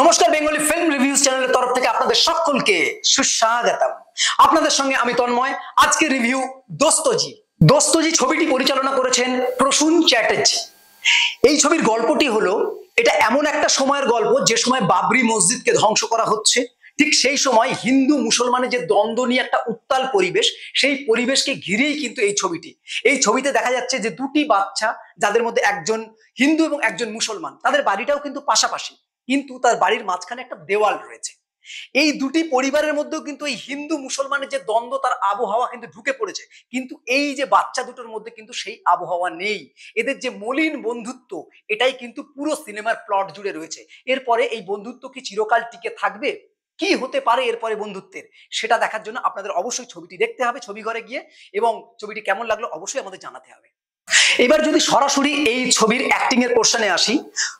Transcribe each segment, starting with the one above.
নমস্কার Bengali film reviews চ্যানেলের তরফ থেকে আপনাদের সকলকে সুস্বাগত আপনাদের সঙ্গে আমি তন্ময় আজকে রিভিউ দোস্তজি দোস্তজি ছবিটি পরিচালনা করেছেন প্রসূন চ্যাটার্জি এই ছবির গল্পটি হলো এটা এমন একটা সময়ের গল্প যে সময় বাবরি মসজিদকে ধ্বংস করা হচ্ছে ঠিক সেই সময় হিন্দু মুসলমানের যে দ্বন্দ্ব নিয়ে একটা উত্তাল পরিবেশ সেই পরিবেশকে ঘিরেই কিন্তু এই ছবিটি এই ছবিতে দেখা যাচ্ছে যে দুটি বাচ্চা যাদের মধ্যে একজন হিন্দু এবং একজন মুসলমান তাদের বাড়িটাও কিন্তু পাশাপাশি কিন্তু তার বাড়ির মাঝখানে একটা দেওয়াল রয়েছে এই দুটি পরিবারের মধ্যেও কিন্তু এই হিন্দু মুসলমানের যে দ্বন্দ্ব তার আবহাওয়া কিন্তু ঢুকে পড়েছে কিন্তু এই যে বাচ্চা দুটোর মধ্যে কিন্তু সেই আবহাওয়া নেই এদের যে মলিন বন্ধুত্ব এটাই কিন্তু পুরো সিনেমার প্লট জুড়ে রয়েছে এরপরে এই বন্ধুত্ব কি চিরকাল টিকে থাকবে কি হতে পারে এরপরে বন্ধুত্বের সেটা দেখার জন্য আপনাদের অবশ্যই ছবিটি দেখতে হবে ছবি ঘরে গিয়ে এবং ছবিটি কেমন লাগলো অবশ্যই আমাদের জানাতে হবে এবার যদি সরাসরি এই ছবির অ্যাক্টিং এর পোর্শনে আসি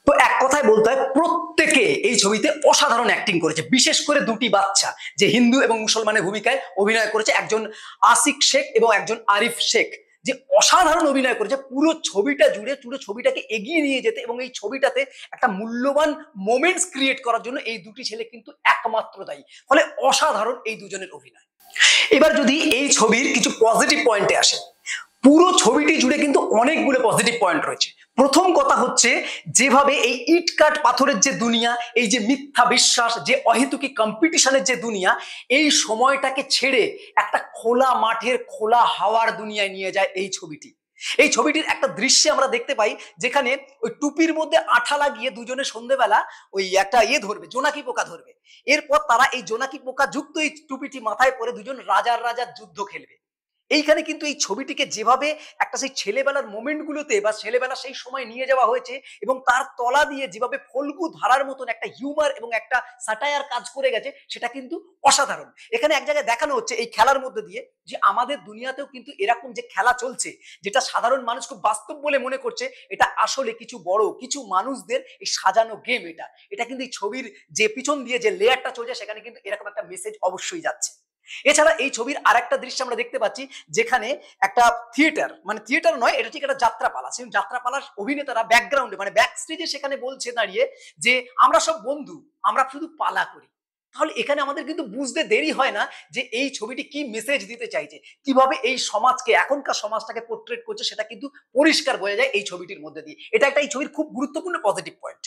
তো এক কথায় বলতে হয় প্রত্যেকে এই ছবিতে অসাধারণ অ্যাক্টিং করেছে বিশেষ করে দুটি বাচ্চা যে হিন্দু এবং মুসলমানের ভূমিকায় অভিনয় করেছে একজন আসিক শেখ এবং একজন আরিফ শেখ যে অসাধারণ অভিনয় করেছে পুরো ছবিটা জুড়ে পুরো ছবিটাকে এগিয়ে নিয়ে যেতে এবং এই ছবিটাতে একটা মূল্যবান মোমেন্টস ক্রিয়েট করার জন্য এই দুটি ছেলে কিন্তু একমাত্র দায়ী ফলে অসাধারণ এই দুজনের অভিনয় এবার যদি এই ছবির কিছু পজিটিভ পয়েন্টে আসে পুরো ছবিটি জুড়ে কিন্তু অনেকগুলো পজিটিভ পয়েন্ট রয়েছে প্রথম কথা হচ্ছে যেভাবে এই ইটকাট পাথরের যে দুনিয়া এই যে মিথ্যা বিশ্বাস যে অহেতুকি কম্পিটিশনের যে দুনিয়া এই সময়টাকে ছেড়ে একটা খোলা মাঠের খোলা হাওয়ার দুনিয়ায় নিয়ে যায় এই ছবিটি এই ছবিটির একটা দৃশ্যে আমরা দেখতে পাই যেখানে ওই টুপির মধ্যে আঠা লাগিয়ে দুজনে সন্ধেবেলা ওই একটা ইয়ে ধরবে জোনাকি পোকা ধরবে এরপর তারা এই জোনাকি পোকা যুক্ত এই টুপিটি মাথায় পরে দুজন রাজার রাজার যুদ্ধ খেলবে এইখানে কিন্তু এই ছবিটিকে যেভাবে একটা সেই ছেলেবেলার মোমেন্টগুলোতে বা ছেলেবেলা সেই সময় নিয়ে যাওয়া হয়েছে এবং তার তলা দিয়ে যেভাবে ফলগু ধারার মতন একটা হিউমার এবং একটা সাটায়ার কাজ করে গেছে সেটা কিন্তু অসাধারণ এখানে এক জায়গায় দেখানো হচ্ছে এই খেলার মধ্যে দিয়ে যে আমাদের দুনিয়াতেও কিন্তু এরকম যে খেলা চলছে যেটা সাধারণ মানুষ খুব বাস্তব বলে মনে করছে এটা আসলে কিছু বড় কিছু মানুষদের এই সাজানো গেম এটা এটা কিন্তু এই ছবির যে পিছন দিয়ে যে লেয়ারটা চলছে সেখানে কিন্তু এরকম একটা মেসেজ অবশ্যই যাচ্ছে এছাড়া এই ছবির আরেকটা দৃশ্য আমরা দেখতে পাচ্ছি যেখানে একটা থিয়েটার মানে থিয়েটার নয় এটা ঠিক একটা যাত্রাপালা সেই যাত্রাপালার অভিনেতারা ব্যাকগ্রাউন্ডে মানে ব্যাক স্টেজে সেখানে বলছে দাঁড়িয়ে যে আমরা সব বন্ধু আমরা শুধু পালা করি তাহলে এখানে আমাদের কিন্তু বুঝতে দেরি হয় না যে এই ছবিটি কি মেসেজ দিতে চাইছে কিভাবে এই সমাজকে এখনকার সমাজটাকে পোর্ট্রেট করছে সেটা কিন্তু পরিষ্কার বোঝা যায় এই ছবিটির মধ্যে দিয়ে এটা একটা এই ছবির খুব গুরুত্বপূর্ণ পজিটিভ পয়েন্ট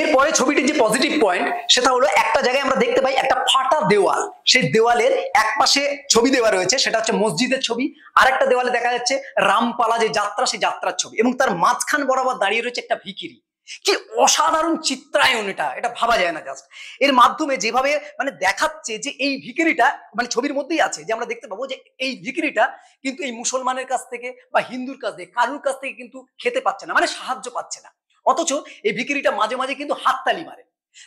এরপরে ছবিটির যে পজিটিভ পয়েন্ট সেটা হলো একটা জায়গায় আমরা দেখতে পাই একটা ফাটা দেওয়াল সেই দেওয়ালের এক পাশে ছবি দেওয়া রয়েছে সেটা হচ্ছে মসজিদের ছবি আর একটা দেওয়ালে দেখা যাচ্ছে রামপালা যে যাত্রা সেই যাত্রার ছবি এবং তার মাঝখান বরাবর দাঁড়িয়ে রয়েছে একটা ভিকিরি কি অসাধারণ চিত্রায়ন এটা এটা ভাবা যায় না জাস্ট এর মাধ্যমে যেভাবে মানে দেখাচ্ছে যে এই ভিকিরিটা মানে ছবির মধ্যেই আছে যে আমরা দেখতে পাবো যে এই ভিকিরিটা কিন্তু এই মুসলমানের কাছ থেকে বা হিন্দুর কাছ থেকে কারুর কাছ থেকে কিন্তু খেতে পাচ্ছে না মানে সাহায্য পাচ্ছে না অথচ এই ভিকিরিটা মাঝে মাঝে কিন্তু হাততালি মারে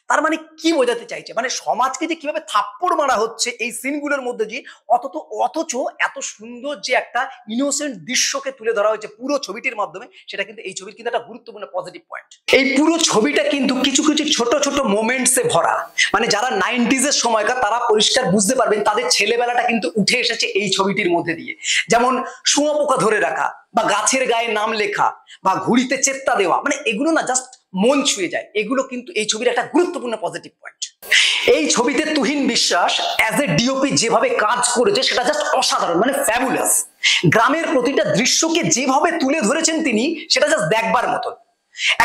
তার মানে কি বোঝাতে চাইছে মানে সমাজকে যে কিভাবে থাপ্পড় মারা হচ্ছে এই সিনগুলোর মধ্যে দিয়ে অথচ অথচ এত সুন্দর যে একটা ইনোসেন্ট দৃশ্যকে তুলে ধরা হয়েছে পুরো ছবিটির মাধ্যমে সেটা কিন্তু এই ছবির কিন্তু একটা গুরুত্বপূর্ণ পজিটিভ পয়েন্ট এই পুরো ছবিটা কিন্তু কিছু কিছু ছোট ছোট মোমেন্টসে ভরা মানে যারা এর সময়কার তারা পরিষ্কার বুঝতে পারবেন তাদের ছেলেবেলাটা কিন্তু উঠে এসেছে এই ছবিটির মধ্যে দিয়ে যেমন শুঁয়াপোকা ধরে রাখা বা গাছের গায়ে নাম লেখা বা ঘুড়িতে চেত্তা দেওয়া মানে এগুলো না জাস্ট মন ছুঁয়ে যায় এগুলো কিন্তু এই ছবির একটা গুরুত্বপূর্ণ পজিটিভ পয়েন্ট এই ছবিতে তুহিন বিশ্বাস অ্যাজ এ ডিওপি যেভাবে কাজ করেছে সেটা জাস্ট অসাধারণ মানে ফ্যাবুলাস গ্রামের প্রতিটা দৃশ্যকে যেভাবে তুলে ধরেছেন তিনি সেটা জাস্ট দেখবার মতন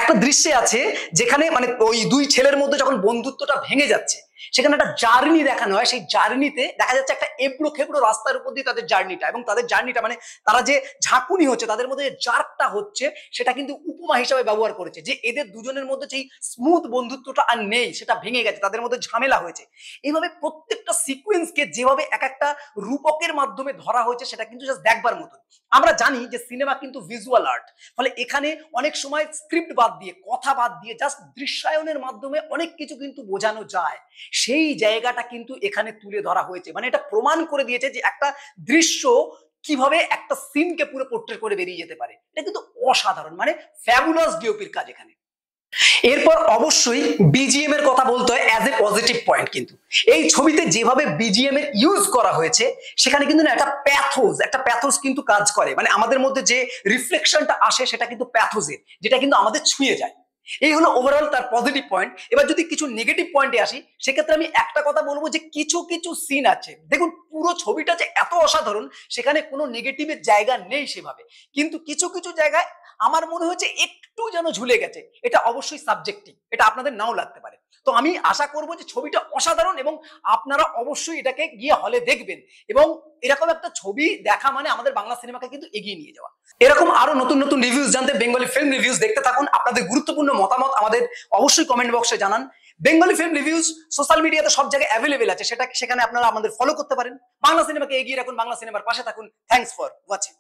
একটা দৃশ্যে আছে যেখানে মানে ওই দুই ছেলের মধ্যে যখন বন্ধুত্বটা ভেঙে যাচ্ছে সেখানে একটা জার্নি দেখানো হয় সেই জার্নিতে দেখা যাচ্ছে একটা এবড়ো খেবড়ো রাস্তার উপর দিয়ে তাদের জার্নিটা এবং তাদের জার্নিটা মানে তারা যে ঝাঁকুনি হচ্ছে তাদের মধ্যে যে জার্কটা হচ্ছে সেটা কিন্তু উপমা হিসাবে ব্যবহার করেছে যে এদের দুজনের মধ্যে যেই স্মুথ বন্ধুত্বটা আর নেই সেটা ভেঙে গেছে তাদের মধ্যে ঝামেলা হয়েছে এইভাবে প্রত্যেকটা সিকুয়েন্সকে যেভাবে এক একটা রূপকের মাধ্যমে ধরা হয়েছে সেটা কিন্তু জাস্ট দেখবার মতন আমরা জানি যে সিনেমা কিন্তু ভিজুয়াল আর্ট ফলে এখানে অনেক সময় স্ক্রিপ্ট বাদ দিয়ে কথা বাদ দিয়ে জাস্ট দৃশ্যায়নের মাধ্যমে অনেক কিছু কিন্তু বোঝানো যায় সেই জায়গাটা কিন্তু এখানে তুলে ধরা হয়েছে মানে এটা প্রমাণ করে দিয়েছে যে একটা দৃশ্য কিভাবে একটা সিনকে পুরো পোর্ট্রেট করে বেরিয়ে যেতে পারে এটা কিন্তু অসাধারণ মানে ফ্যাবুলাস ডিওপির কাজ এখানে এরপর অবশ্যই বিজিএম এর কথা বলতে হয় এজ এ পজিটিভ পয়েন্ট কিন্তু এই ছবিতে যেভাবে বিজিএম এর ইউজ করা হয়েছে সেখানে কিন্তু না একটা প্যাথোজ একটা প্যাথোজ কিন্তু কাজ করে মানে আমাদের মধ্যে যে রিফ্লেকশনটা আসে সেটা কিন্তু প্যাথোজের যেটা কিন্তু আমাদের ছুঁয়ে যায় এই হলো ওভারঅল তার পজিটিভ পয়েন্ট এবার যদি কিছু নেগেটিভ পয়েন্টে আসি সেক্ষেত্রে আমি একটা কথা বলবো যে কিছু কিছু সিন আছে দেখুন পুরো ছবিটা যে এত অসাধারণ সেখানে কোনো নেগেটিভের জায়গা নেই সেভাবে কিন্তু কিছু কিছু জায়গায় আমার মনে হচ্ছে একটু একটু যেন ঝুলে গেছে এটা অবশ্যই সাবজেক্টিভ এটা আপনাদের নাও লাগতে পারে তো আমি আশা করব যে ছবিটা অসাধারণ এবং আপনারা অবশ্যই এটাকে গিয়ে হলে দেখবেন এবং এরকম একটা ছবি দেখা মানে আমাদের বাংলা সিনেমাকে কিন্তু এগিয়ে নিয়ে যাওয়া এরকম আরো নতুন নতুন রিভিউজ জানতে বেঙ্গলি ফিল্ম রিভিউজ দেখতে থাকুন আপনাদের গুরুত্বপূর্ণ মতামত আমাদের অবশ্যই কমেন্ট বক্সে জানান বেঙ্গলি ফিল্ম রিভিউজ সোশ্যাল মিডিয়াতে সব জায়গায় অ্যাভেলেবেল আছে সেটা সেখানে আপনারা আমাদের ফলো করতে পারেন বাংলা সিনেমাকে এগিয়ে রাখুন বাংলা সিনেমার পাশে থাকুন থ্যাংকস ফর ওয়াচিং